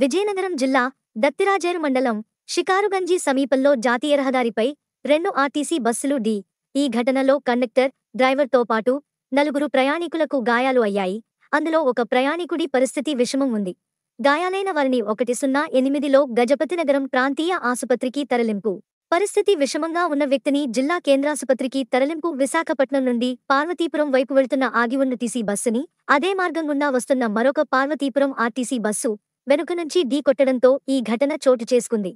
విజయనగరం జిల్లా దత్తిరాజేరు మండలం షికారుగంజి సమీపంలో జాతీయ రహదారిపై రెండు ఆర్టీసీ బస్సులు డి ఈ ఘటనలో కండక్టర్ డ్రైవర్తో పాటు నలుగురు ప్రయాణికులకు గాయాలు అయ్యాయి అందులో ఒక ప్రయాణికుడి పరిస్థితి విషమం ఉంది గాయాలైన వారిని ఒకటి సున్నా ఎనిమిదిలో గజపతినగరం ప్రాంతీయ ఆసుపత్రికి తరలింపు పరిస్థితి విషమంగా ఉన్న వ్యక్తిని జిల్లా కేంద్రాసుపత్రికి తరలింపు విశాఖపట్నం నుండి పార్వతీపురం వైపు వెళ్తున్న ఆగి ఉన్న టీసీ బస్సుని అదే మార్గం గుండా వస్తున్న మరొక పార్వతీపురం ఆర్టీసీ బస్సు వెనుక నుంచి ఢీకొట్టడంతో ఈ ఘటన చోటు చేసుకుంది